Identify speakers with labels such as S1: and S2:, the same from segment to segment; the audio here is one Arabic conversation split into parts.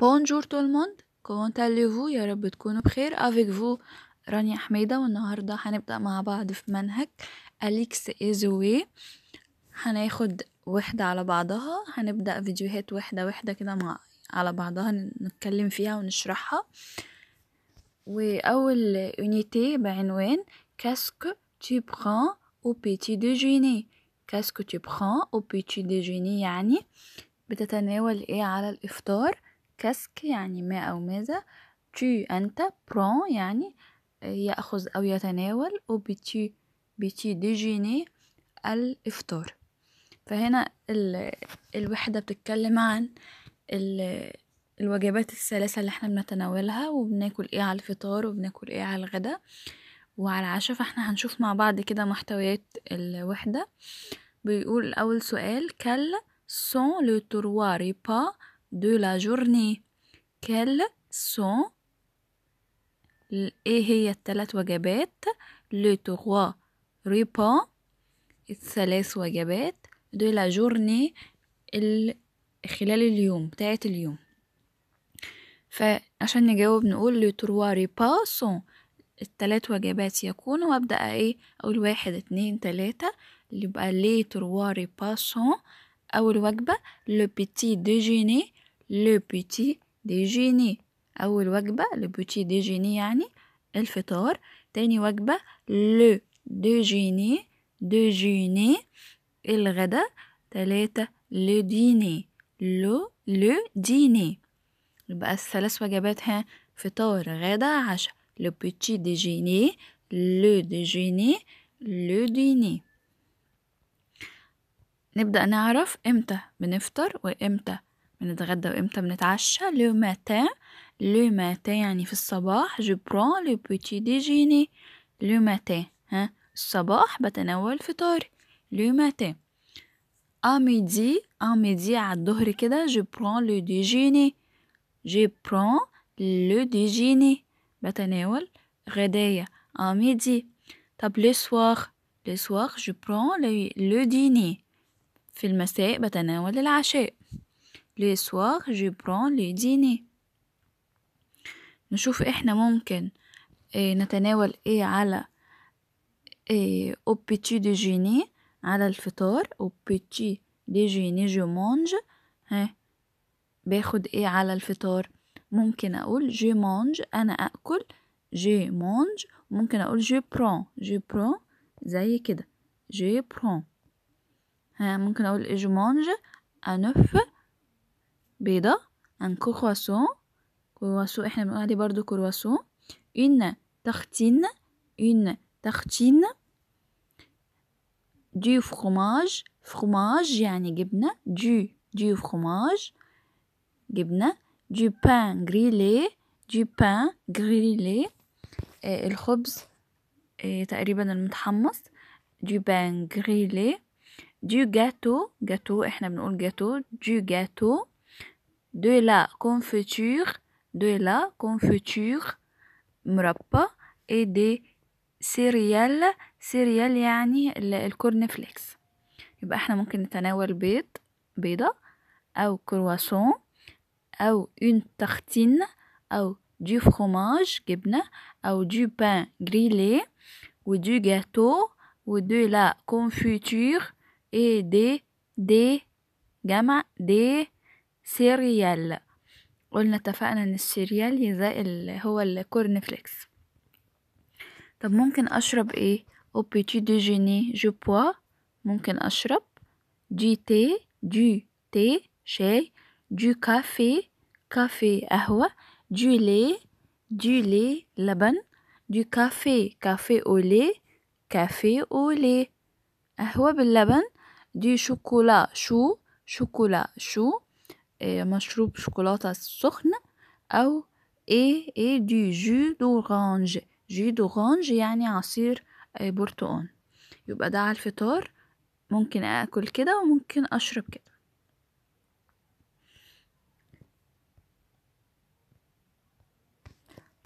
S1: بونجور تو الموند كون تاليفو يا رب تكونوا بخير افيك فو رانيا حميدة والنهاردة هنبدأ مع بعض في منهج أليكس إيزوي هناخد وحدة على بعضها هنبدأ فيديوهات وحدة وحدة كده مع على بعضها نتكلم فيها ونشرحها وأول يونيتي بعنوان كاسك تي prends او petit ديجيني كاسك تي prends او petit ديجيني يعني بتتناول ايه على الإفطار كاسك يعني ما أو ماذا تو أنت برون يعني آه، يأخذ أو يتناول وبتي بتي ديجيني الإفطار فهنا ال... الوحدة بتتكلم عن ال... الوجبات الثلاثة اللي احنا بنتناولها وبناكل ايه على الفطار وبناكل ايه على الغدا وعلى العشاء فاحنا هنشوف مع بعض كده محتويات الوحدة بيقول أول سؤال كل سون لو تروا ريبا de la journée quelles sont ايه هي الثلاث وجبات لو تروا ريبا الثلاث وجبات دو لا جورني خلال اليوم بتاعت اليوم فعشان نجاوب نقول لو تروا ريبا سون الثلاث وجبات يكون وابدا ايه اقول واحد اتنين تلاتة اللي يبقى لي تروا ريبا سون اول وجبه لو بيتي ديجيني لو بوتي ديجيني أول وجبة لو بوتي ديجيني يعني الفطار تاني وجبة لو ديجيني ديجيني الغدا تلاتة لو ديني لو لو ديني يبقى الثلاث وجبات ها فطار غدا عشاء لو بوتي ديجيني لو ديجيني لو ديني نبدأ نعرف امتى بنفطر وامتى بنتغدى وامتى بنتعشى لو ماتان لو ماتان يعني في الصباح جو برون لو بوتي ديجيني لو ماتان ها الصباح بتناول فطاري لو ماتان ا ميدي ا ميدي على الظهر كده جو برون لو ديجيني جو برون لو ديجيني بتناول غدايا ا ميدي طب لو سوار لو سوار جو برون لو ديني في المساء بتناول العشاء لي سوار جو برون لي ديني نشوف احنا ممكن إيه، نتناول ايه على اوبيتي دي جيني على الفطار اوبيتي دي جيني جو مونج ها باخد ايه على الفطار ممكن اقول جو مونج انا اكل جو مونج ممكن اقول جو برون جو برون زي كده جو برون ها ممكن اقول جو مونج ان بيضة عن كرواسون كرواسون يعني آه، آه، احنا بنقول عليه برضو كرواسون إن تختين إن تختين دي فرماج فرماج يعني جبنة دي دي فرماج جبنة دي بان غريلي دي بان غريلي الخبز تقريبا المتحمص دي بان غريلي دي جاتو جاتو احنا بنقول جاتو دي جاتو de la confiture, de la confiture, mrappa et des céréales céréales يعني الكورن فليكس يبقى احنا ممكن نتناول بيض بيضة أو croissant, ou une tartine ou du fromage جبنة du pain grillé ou du gâteau ou de la confiture et des des gamma des سيريال قلنا اتفقنا ان السيريال يزائل هو الكورن فليكس طب ممكن اشرب ايه او بيتي ديجيني جو بوا ممكن اشرب دي تي دي تي شاي دي كافي كافي قهوة دي لي دي لي لبن دي كافي كافي اولي كافي اولي قهوة باللبن دي شوكولا شو شوكولا شو آه، مشروب شوكولاتة سخن أو اي اي دي جو دورانج جو دورانج يعني عصير آه، برتقال يبقى ده على الفطار ممكن أكل كده وممكن أشرب كده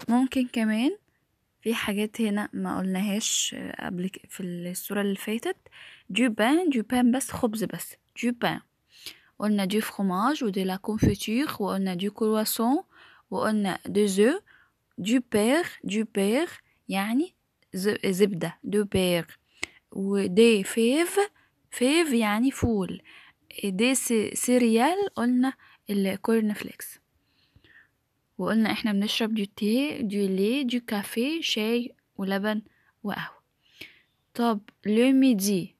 S1: ممكن كمان في حاجات هنا ما قلناهاش آه، قبل في الصورة اللي فاتت دي بان دي بان بس خبز بس دي بان قلنا دي فرماج و ou لا la و قلنا دي كرواسون و قلنا دي زو a بير œufs, بير يعني زبدة دو بير ودي فيف فيف يعني فول دي سيريال قلنا الكورن فليكس وقلنا احنا بنشرب دو تي دو لي دو كافيه شاي ولبن وقهوة طب لو ميدي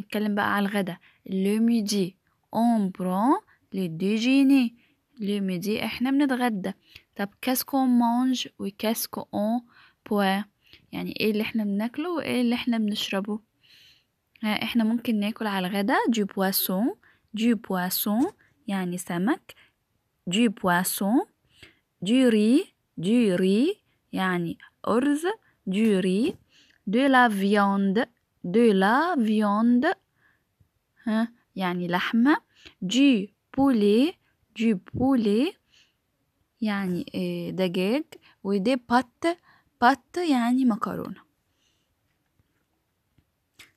S1: نتكلم بقى على الغدا لو ميدي اون برون لي ديجيني لو ميدي احنا بنتغدى طب كاسكو مانج وكاسكو اون بوان يعني ايه اللي احنا بناكله وايه اللي احنا بنشربه احنا ممكن ناكل على الغدا دو بواسون دو بواسون يعني سمك دو بواسون دو ري دو ري يعني ارز دو ري دو لا فيوند دو لا فيوند ها يعني لحمة جي بولي جي بولي يعني آه، دجاج ودي بات بات يعني مكرونة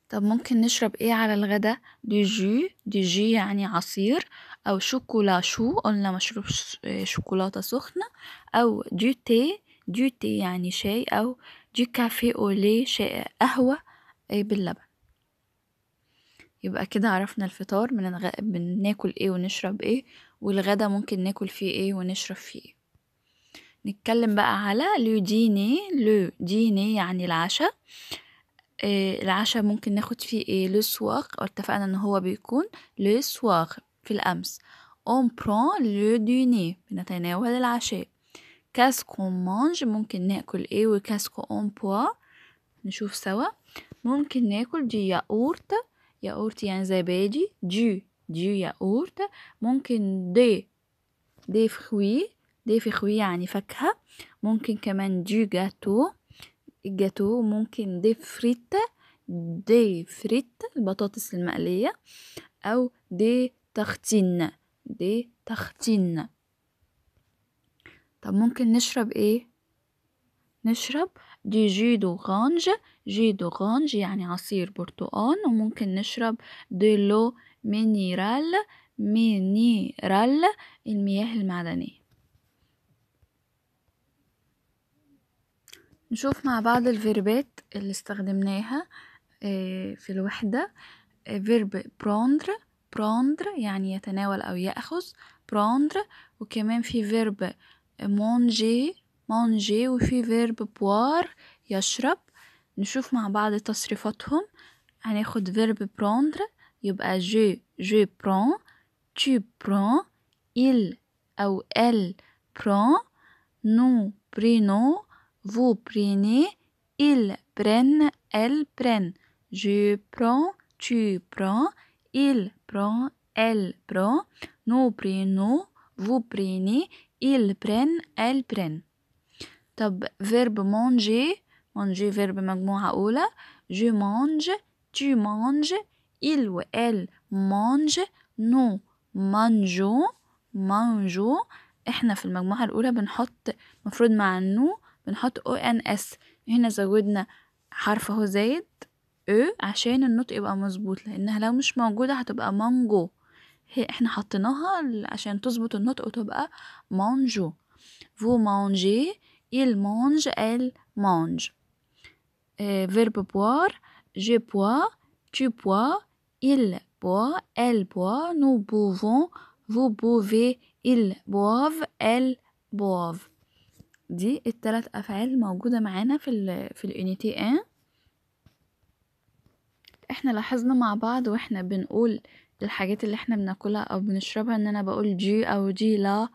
S1: طب ممكن نشرب ايه على الغدا دي جو دي جو يعني عصير او شوكولا شو قلنا مشروب آه، شوكولاتة سخنة او دي تي دي تي يعني شاي او دي كافي اولي شاي قهوة آه، باللبن يبقى كده عرفنا الفطار من بناكل ايه ونشرب ايه والغدا ممكن ناكل فيه ايه ونشرب فيه ايه نتكلم بقى على لو ديني لو ديني يعني العشاء إيه العشاء ممكن ناخد فيه ايه لو سواغ اتفقنا ان هو بيكون لو سواغ في الامس اون برون لو ديني بنتناول العشاء كاسكو مانج ممكن ناكل ايه وكاسكو اون بوا نشوف سوا ممكن ناكل دي ياورت ياقورت يعني زبادي دي دي ياقورت ممكن دي دي فخوي دي فخوي يعني فاكهة ممكن كمان دي جاتو جاتو ممكن دي فريت دي فريت البطاطس المقلية أو دي تختين دي تختين طب ممكن نشرب ايه نشرب دي جي دوغانج جي دوغانج يعني عصير برتقال وممكن نشرب دي لو مينيرال مينيرال المياه المعدنية نشوف مع بعض الفيربات اللي استخدمناها آه، في الوحدة آه، فيرب بروندر بروندر يعني يتناول أو يأخذ بروندر وكمان في فيرب مونجي مانجي وفي فيرب بوار يشرب نشوف مع بعض تصريفاتهم هناخد فيرب بروندر يبقى جي جي برون تي برون إل أو إل برون نو برينو فو بريني إل برن إل برن جي برون تي برون إل برون إل برون نو برينو vous prenez, إل prennent, إل prennent. طب فيرب مونجي مونجي فيرب مجموعة أولى جو مانج تو مانج إل و إل مانج نو مانجو مانجو احنا في المجموعة الأولى بنحط مفروض مع النو بنحط او ان اس هنا زودنا حرف هو زايد او e عشان النطق يبقى مظبوط لانها لو مش موجودة هتبقى مانجو هي احنا حطيناها عشان تظبط النطق وتبقى مانجو فو مانجي Il mange, elle mange. Euh, verbe boire, je bois, tu bois, il boit, elle boit, nous buvons, vous buvez, ils boivent, elles boivent. دي الثلاث أفعال موجودة معانا في الـ في الأونيتي إن احنا لاحظنا مع بعض واحنا بنقول الحاجات اللي احنا بناكلها او بنشربها ان انا بقول جي او جي لا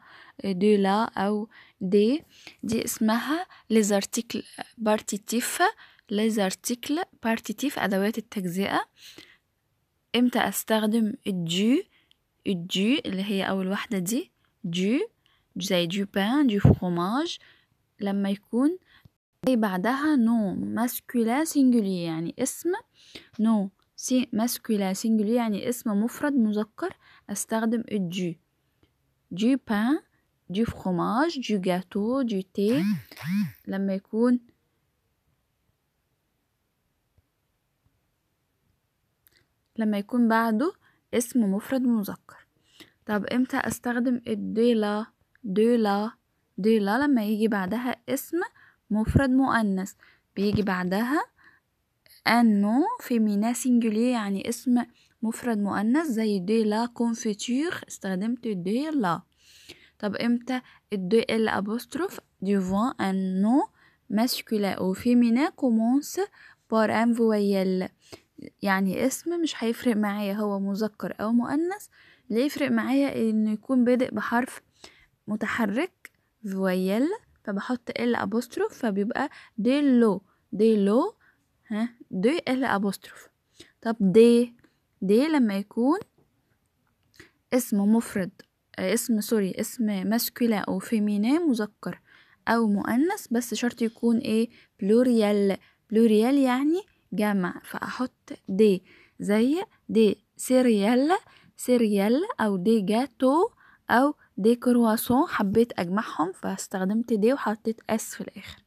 S1: آه، دي لا او دي دي اسمها ليزارتيكل بارتيتيف ليزارتيكل بارتيتيف ادوات التجزئة امتى استخدم الجي الجي اللي هي اول واحدة دي جي زي دي بان دي فروماج لما يكون بعدها نو ماسكولين سينجولي يعني اسم نو سي ماسكولا سينجلي يعني اسم مفرد مذكر استخدم الجو جي بان دي فخماج دي جاتو دي تي لما يكون لما يكون بعده اسم مفرد مذكر طب امتى استخدم الديلا ديلا ديلا لما يجي بعدها اسم مفرد مؤنث بيجي بعدها أنو فيمينا سينجولي يعني اسم مفرد مؤنث زي دي لا كونفيتور استخدمت دي لا طب امتى الدي ال ابوستروف devant un nom masculin او فيمينا كومونس بار ان voyelle يعني اسم مش هيفرق معايا هو مذكر او مؤنث اللي يفرق معايا انه يكون بادئ بحرف متحرك voyelle فبحط ال ابوستروف فبيبقى دي لو ها دي ال أبوستروف طب دي دي لما يكون اسم مفرد اسم سوري اسم ماسكولا أو فيمينين مذكر أو مؤنث بس شرط يكون ايه بلوريال بلوريال يعني جمع فأحط دي زي دي سيريال سيريال أو دي جاتو أو دي كرواسون حبيت أجمعهم فاستخدمت دي وحطيت اس في الآخر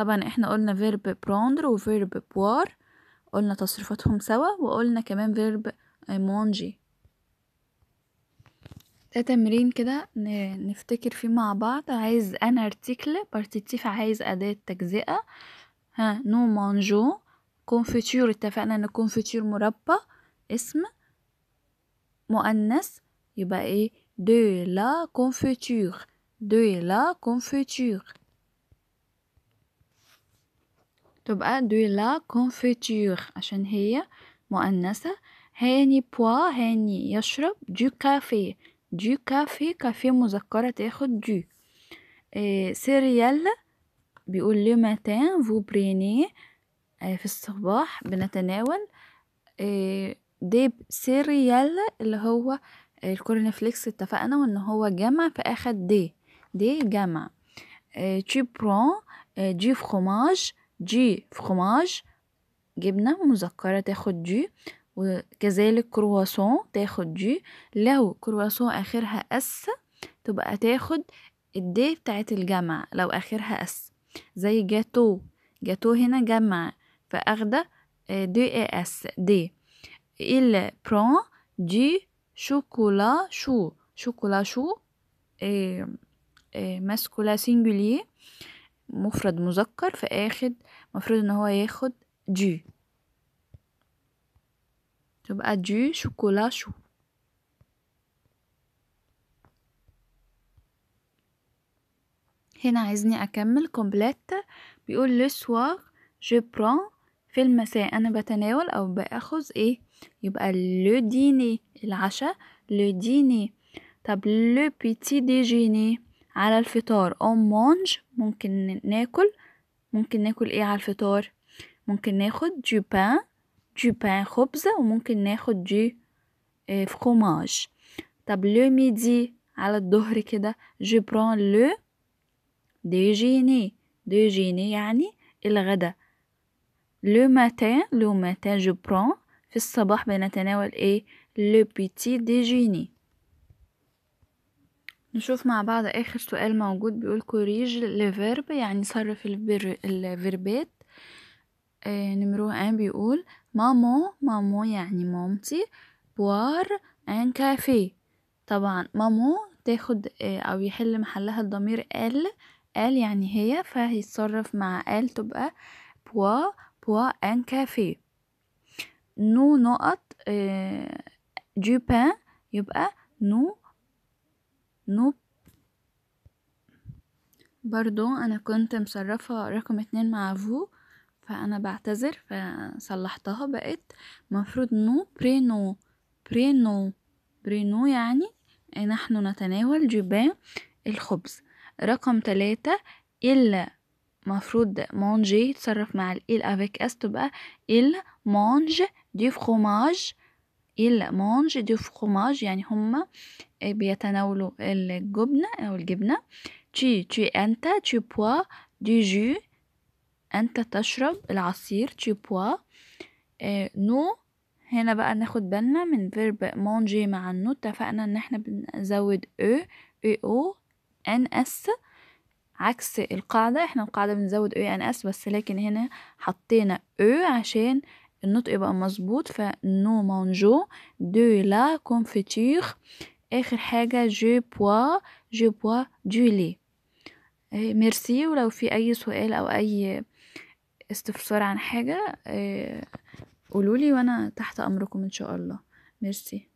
S1: طبعا احنا قلنا فيرب بروندر وفيرب بوار قلنا تصريفاتهم سوا وقلنا كمان فيرب مونجي ده تمرين كده نفتكر فيه مع بعض عايز انا ارتكل بارتيتيف عايز اداة تجزئة ها نو مانجو كونفيتير اتفقنا ان كونفيتير مربى اسم مؤنث يبقى ايه دو لا كونفيتير دو لا كونفيتير تبقى دو لا كونفيتير عشان هي مؤنثة هاني بوا هاني يشرب دو كافي دو كافي كافي مذكرة تاخد دو سيريال آه، بيقول لو ماتان فو بريني في الصباح بنتناول إيه دي سيريال اللي هو الكورن فليكس اتفقنا وان هو جمع فاخد دي دي جمع تي برون دي فروماج جي في جبنة مزكرة تاخد جي وكذلك كرواسون تاخد جي لو كرواسون آخرها أس تبقى تاخد الدي بتاعت الجمع لو آخرها أس زي جاتو جاتو هنا جمع فأخدة آه، دي اي اس دي برون جي شوكولا شو شوكولا شو إيه إيه ماسكولا سينجولي إيه مفرد مذكر فاخد مفروض ان هو ياخد دي تبقى دي شوكولا شو هنا عايزني اكمل كومبليت بيقول لو سوار جو بران في المساء انا بتناول او باخذ ايه يبقى لو ديني العشاء لو ديني طب لو بيتي ديجيني على الفطار اون مونج ممكن ناكل ممكن ناكل ايه على الفطار ممكن ناخد دو بان دو بان خبز وممكن ناخد دو فخوماج آه، طب لو ميدي على الظهر كده جو بران لو ديجيني ديجيني يعني الغدا لو ماتان لو ماتان جو بران في الصباح بنتناول ايه لو بيتي ديجيني نشوف مع بعض آخر سؤال موجود بيقول كوريج لفيرب يعني صرف البر... الفيربات آه نمرو ان بيقول مامو مامو يعني مامتي بوار ان كافيه طبعا مامو تاخد آه أو يحل محلها الضمير ال ال يعني هي فهيتصرف مع ال تبقى بوا بوا ان كافيه نو نقط آه جو بان يبقى نو نوب برضو انا كنت مصرفة رقم اتنين مع فو فانا بعتذر فصلحتها بقت مفروض نو برينو برينو برينو يعني نحن نتناول جبان الخبز رقم تلاتة إلا مفروض مانجي يتصرف مع ال افيك اس تبقى إل مانج دي فخوماج إلمونج دو فروماج يعني هما آه، بيتناولوا الجبنة أو الجبنة تي تي أنت تي بوا دي جو أنت تشرب العصير تي بوا آه، نو هنا بقى ناخد بالنا من فيرب مونجي مع النو اتفقنا ان احنا بنزود او او او ان اس عكس القاعدة احنا القاعدة بنزود او ان اس بس لكن هنا حطينا او e عشان النطق يبقى مظبوط فنو مانجو دو لا كونفيتير اخر حاجة جو بوا جو بوا دو لي آه، ميرسي ولو في اي سؤال او اي استفسار عن حاجة آه، قولولي وانا تحت امركم ان شاء الله ميرسي